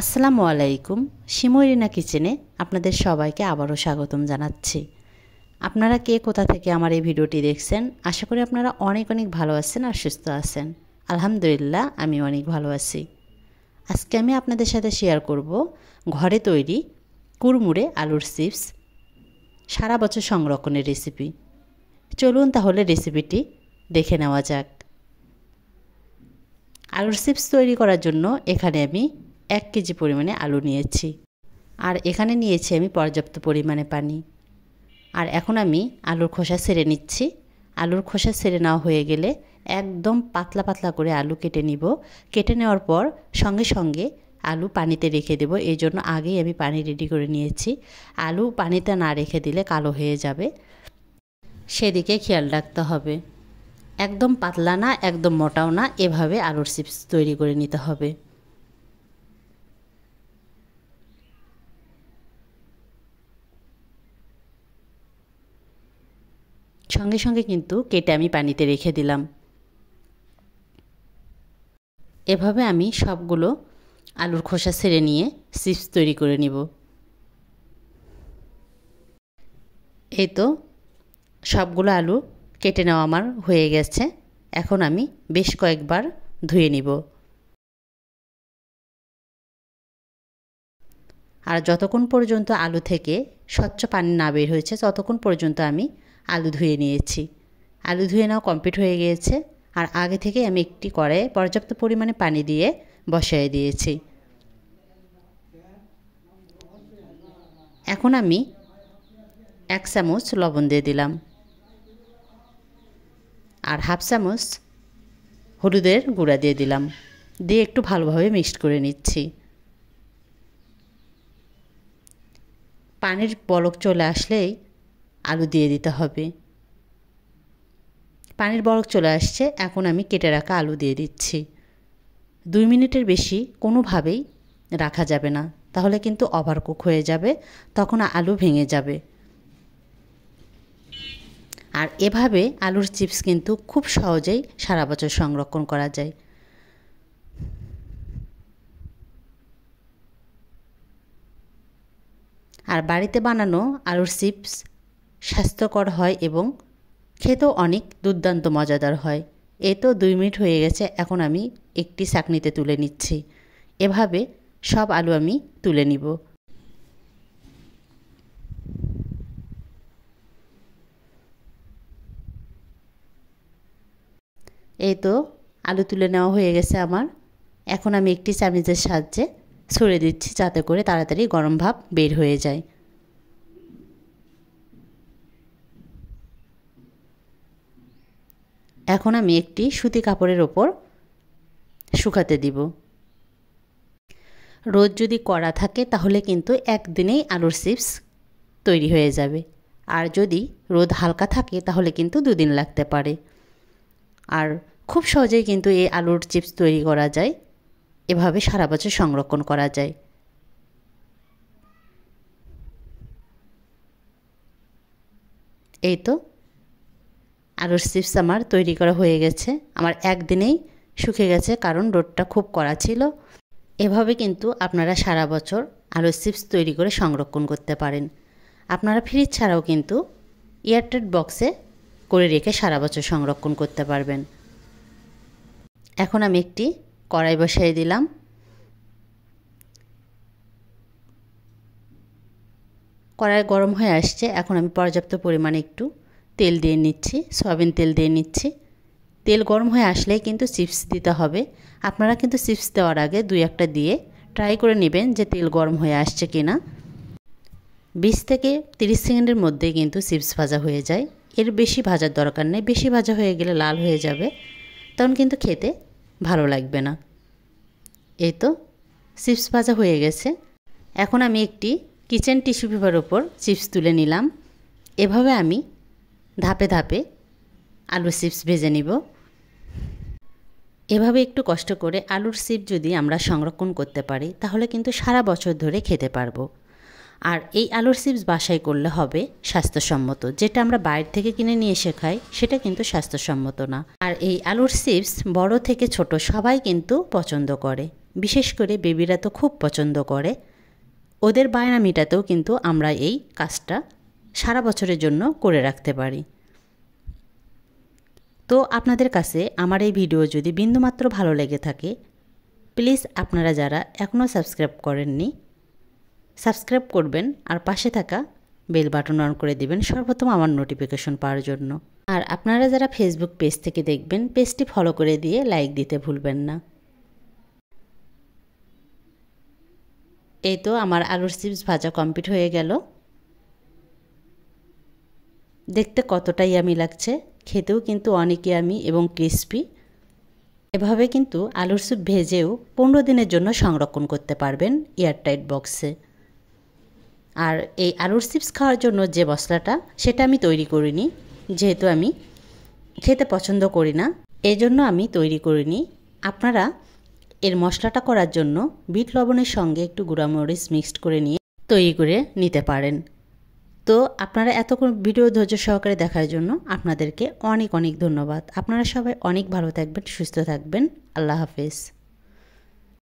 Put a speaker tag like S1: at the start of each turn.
S1: আসসালামু আলাইকুম সিমরিনা কিচেনে আপনাদের সবাইকে আবারও স্বাগতম জানাচ্ছি আপনারা কে কোথা থেকে আমার এই ভিডিওটি দেখছেন আশা করি আপনারা অনেক অনেক ভালো আছেন আর সুস্থ আছেন আলহামদুলিল্লাহ আমি অনেক ভালো আছি আজকে আমি আপনাদের সাথে শেয়ার করব ঘরে তৈরি কুরমুড়ে আলুর চিপস সারা বছর সংরক্ষণের রেসিপি চলুন তাহলে রেসিপিটি দেখে নেওয়া যাক আলুর চিপস তৈরি করার জন্য এখানে আমি এক কেজি পরিমাণে আলু নিয়েছি আর এখানে নিয়েছি আমি পর্যাপ্ত পরিমাণে পানি আর এখন আমি আলুর খোসা সেরে নিচ্ছি আলুর খোসা সেরে নেওয়া হয়ে গেলে একদম পাতলা পাতলা করে আলু কেটে নিব কেটে নেওয়ার পর সঙ্গে সঙ্গে আলু পানিতে রেখে দেবো এই জন্য আগেই আমি পানি রেডি করে নিয়েছি আলু পানিতে না রেখে দিলে কালো হয়ে যাবে সেদিকে খেয়াল রাখতে হবে একদম পাতলা না একদম মোটাও না এভাবে আলুর চিপস তৈরি করে নিতে হবে সঙ্গে সঙ্গে কিন্তু কেটে আমি পানিতে রেখে দিলাম এভাবে আমি সবগুলো আলুর খোসা ছেড়ে নিয়ে চিপস তৈরি করে নিব এই তো সবগুলো আলু কেটে নেওয়া আমার হয়ে গেছে এখন আমি বেশ কয়েকবার ধুয়ে নিব আর যতক্ষণ পর্যন্ত আলু থেকে স্বচ্ছ পানি না বের হয়েছে ততক্ষণ পর্যন্ত আমি আলু ধুয়ে নিয়েছি আলু ধুয়ে নেওয়া কমপ্লিট হয়ে গিয়েছে আর আগে থেকে আমি একটি কড়াইয়ে পর্যাপ্ত পরিমাণে পানি দিয়ে বসিয়ে দিয়েছি এখন আমি এক চামচ লবণ দিয়ে দিলাম আর হাফ চামচ হলুদের গুঁড়া দিয়ে দিলাম দিয়ে একটু ভালোভাবে মিক্সড করে নিচ্ছি পানির বলক চলে আসলেই আলু দিয়ে দিতে হবে পানির বরফ চলে আসছে এখন আমি কেটে রাখা আলু দিয়ে দিচ্ছি দুই মিনিটের বেশি কোনোভাবেই রাখা যাবে না তাহলে কিন্তু ওভারকুক হয়ে যাবে তখন আলু ভেঙে যাবে আর এভাবে আলুর চিপস কিন্তু খুব সহজেই সারা বছর সংরক্ষণ করা যায় আর বাড়িতে বানানো আলুর চিপস স্বাস্থ্যকর হয় এবং খেতেও অনেক দুর্দান্ত মজাদার হয় এ তো দুই মিনিট হয়ে গেছে এখন আমি একটি চাকনিতে তুলে নিচ্ছি এভাবে সব আলু আমি তুলে নিব এই তো আলু তুলে নেওয়া হয়ে গেছে আমার এখন আমি একটি চামিজের সাহায্যে ছড়ে দিচ্ছি যাতে করে তাড়াতাড়ি গরম ভাব বের হয়ে যায় এখন আমি একটি সুতি কাপড়ের ওপর শুকাতে দিব রোদ যদি করা থাকে তাহলে কিন্তু একদিনেই আলুর চিপস তৈরি হয়ে যাবে আর যদি রোদ হালকা থাকে তাহলে কিন্তু দুদিন লাগতে পারে আর খুব সহজেই কিন্তু এই আলুর চিপস তৈরি করা যায় এভাবে সারা বছর সংরক্ষণ করা যায় এই তো আলুর চিপস আমার তৈরি করা হয়ে গেছে আমার একদিনেই শুকে গেছে কারণ রোডটা খুব কড়া ছিল এভাবে কিন্তু আপনারা সারা বছর আলুর চিপস তৈরি করে সংরক্ষণ করতে পারেন আপনারা ফ্রিজ ছাড়াও কিন্তু এয়ারটেড বক্সে করে রেখে সারা বছর সংরক্ষণ করতে পারবেন এখন আমি একটি কড়াই বসিয়ে দিলাম কড়াই গরম হয়ে আসছে এখন আমি পর্যাপ্ত পরিমাণে একটু তেল দিয়ে নিচ্ছি সয়াবিন তেল দিয়ে নিচ্ছি তেল গরম হয়ে আসলেই কিন্তু চিপস দিতে হবে আপনারা কিন্তু চিপস দেওয়ার আগে দুই একটা দিয়ে ট্রাই করে নেবেন যে তেল গরম হয়ে আসছে কি না বিশ থেকে তিরিশ সেকেন্ডের মধ্যে কিন্তু চিপস ভাজা হয়ে যায় এর বেশি ভাজার দরকার নেই বেশি ভাজা হয়ে গেলে লাল হয়ে যাবে তখন কিন্তু খেতে ভালো লাগবে না এই তো চিপস ভাজা হয়ে গেছে এখন আমি একটি কিচেন টিস্যু পেপার ওপর চিপস তুলে নিলাম এভাবে আমি ধাপে ধাপে আলু চিপস ভেজে নিব এভাবে একটু কষ্ট করে আলুর সিপ যদি আমরা সংরক্ষণ করতে পারি তাহলে কিন্তু সারা বছর ধরে খেতে পারবো আর এই আলুর চিপস বাসাই করলে হবে স্বাস্থ্যসম্মত যেটা আমরা বাইরে থেকে কিনে নিয়ে এসে খাই সেটা কিন্তু স্বাস্থ্যসম্মত না আর এই আলুর চিপস বড় থেকে ছোট সবাই কিন্তু পছন্দ করে বিশেষ করে বেবিরা তো খুব পছন্দ করে ওদের বায়না মেটাতেও কিন্তু আমরা এই কাজটা সারা বছরের জন্য করে রাখতে পারি তো আপনাদের কাছে আমার এই ভিডিও যদি বিন্দুমাত্র ভালো লেগে থাকে প্লিজ আপনারা যারা এখনও সাবস্ক্রাইব করেননি সাবস্ক্রাইব করবেন আর পাশে থাকা বেল বাটন অন করে দিবেন সর্বপ্রথম আমার নোটিফিকেশন পাওয়ার জন্য আর আপনারা যারা ফেসবুক পেজ থেকে দেখবেন পেজটি ফলো করে দিয়ে লাইক দিতে ভুলবেন না এই তো আমার আলুর চিপস ভাজা কমপ্লিট হয়ে গেল দেখতে কতটাই আমি লাগছে খেতেও কিন্তু অনেকই আমি এবং ক্রিস্পি এভাবে কিন্তু আলুর স্যুপ ভেজেও পনেরো দিনের জন্য সংরক্ষণ করতে পারবেন এয়ারটাইট বক্সে আর এই আলুর চিপস খাওয়ার জন্য যে মশলাটা সেটা আমি তৈরি করিনি যেহেতু আমি খেতে পছন্দ করি না এই জন্য আমি তৈরি করিনি আপনারা এর মশলাটা করার জন্য বিট লবণের সঙ্গে একটু গুঁড়ামরিচ মিক্সড করে নিয়ে তৈরি করে নিতে পারেন তো আপনারা এতক্ষণ ভিডিও ধৈর্য সহকারে দেখার জন্য আপনাদেরকে অনেক অনেক ধন্যবাদ আপনারা সবাই অনেক ভালো থাকবেন সুস্থ থাকবেন আল্লাহ হাফিজ